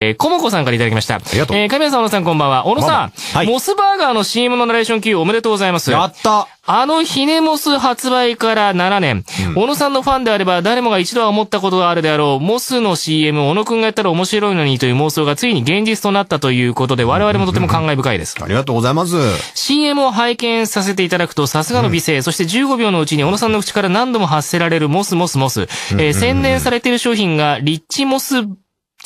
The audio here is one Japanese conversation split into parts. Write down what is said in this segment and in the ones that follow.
えー、コモコさんからいただきました。ありがとう。えー、神谷さん、小野さん、こんばんは。小野さん、はい、モスバーガーの CM のナレーション Q おめでとうございます。やったあのひねモス発売から7年、うん、小野さんのファンであれば誰もが一度は思ったことがあるであろう、モスの CM 小野くんがやったら面白いのにという妄想がついに現実となったということで、我々もとても感慨深いです。うんうんうん、ありがとうございます。CM を拝見させていただくと、さすがの美声、うん、そして15秒のうちに小野さんの口から何度も発せられるモスモスモス、うんうんうん、えー、洗練されている商品がリッチモス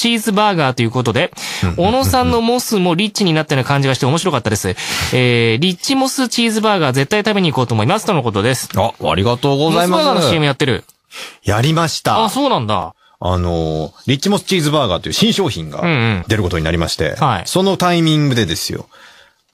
チーズバーガーということで、小野さんのモスもリッチになったような感じがして面白かったです。えー、リッチモスチーズバーガー絶対食べに行こうと思います。とのことです。あ、ありがとうございます。モスバーガーの CM やってる。やりました。あ、そうなんだ。あの、リッチモスチーズバーガーという新商品が出ることになりまして、うんうん、はい、そのタイミングでですよ。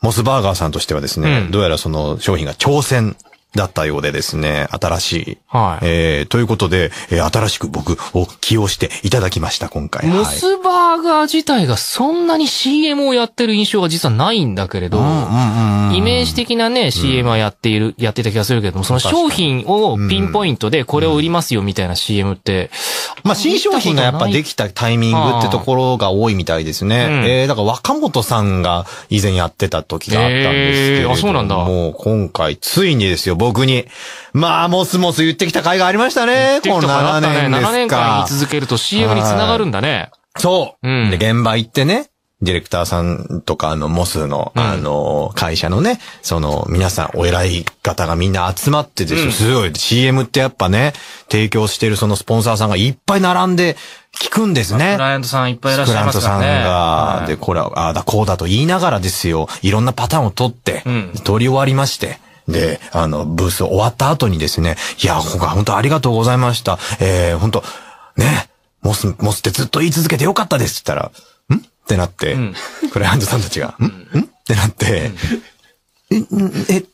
モスバーガーさんとしてはですね、うん、どうやらその商品が挑戦だったようでですね、新しい。はい。えー、ということで、えー、新しく僕を起用していただきました、今回。モスバーガー自体がそんなに CM をやってる印象が実はないんだけれど、イメージ的なね、CM はやっている、やってた気がするけども、その商品をピンポイントでこれを売りますよみたいな CM って、まあ、新商品がやっぱできたタイミングってところが多いみたいですね。うん、えー、だから若本さんが以前やってた時があったんですけど、えー、あ、そうなんだ。もう今回、ついにですよ、僕に。まあ、もすもす言ってきた回がありましたね。この7年ですか。7年間言い続けると CM につながるんだね。そう、うん。で、現場行ってね、ディレクターさんとか、あの、モスの、あの、会社のね、その、皆さん、お偉い方がみんな集まってて、すごい、CM ってやっぱね、提供してるそのスポンサーさんがいっぱい並んで、聞くんですね。クライアントさんいっぱいいらっしゃいますからね。クライアントさんが、で、これ、ああだこうだと言いながらですよ、いろんなパターンを取って、取り終わりまして、で、あの、ブース終わった後にですね、いや、ここは本当ありがとうございました。えー、本当ね、モス、モスってずっと言い続けてよかったですって言ったら、ってなって、クライアントさんたちが、んんってなって、え、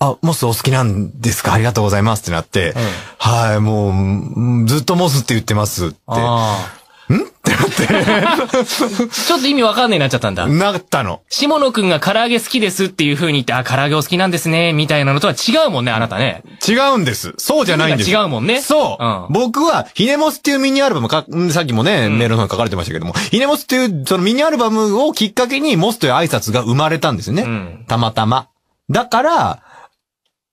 あ、モスお好きなんですかありがとうございますってなって、はい、もう、ずっとモスって言ってますって。ちょっと意味わかんねえなっちゃったんだ。なったの。下野くんが唐揚げ好きですっていう風に言って、あ、唐揚げお好きなんですね、みたいなのとは違うもんね、あなたね。違うんです。そうじゃないんです。違うもんね。そう。うん、僕は、ひねもすっていうミニアルバムか、さっきもね、メールの方に書かれてましたけども、うん、ひねもすっていう、そのミニアルバムをきっかけに、モスという挨拶が生まれたんですよね。うん、たまたま。だから、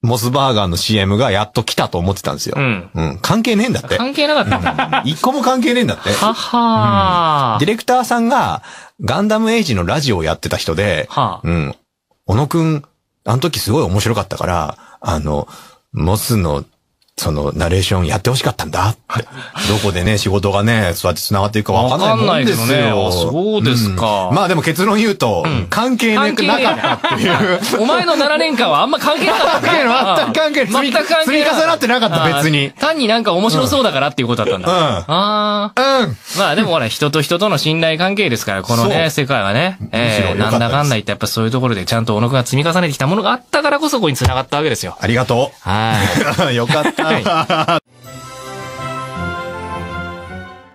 モスバーガーの CM がやっと来たと思ってたんですよ。うん。うん。関係ねえんだって。関係なかった。一、うん、個も関係ねえんだって。はは、うん、ディレクターさんが、ガンダムエイジのラジオをやってた人で、はあ、うん。小野くん、あの時すごい面白かったから、あの、モスのその、ナレーションやってほしかったんだ。どこでね、仕事がね、そうやって繋がっていくかわかんないもんですよ。かんないですね。そうですか、うん、まあでも結論言うと、うん、関係なくなかったっていう。お前の7年間はあんま関係なかった。関係な全く関係ない。全く関係ない。積み重なってなかった、別に。単になんか面白そうだからっていうことだったんだ。うん。ああ。うん。まあでもほら、人と人との信頼関係ですから、このね、世界はね。えー、なんだかんだ言ってやっぱそういうところでちゃんと小野くんが積み重ねてきたものがあったからこそここに繋がったわけですよ。ありがとう。はい。よかった。对。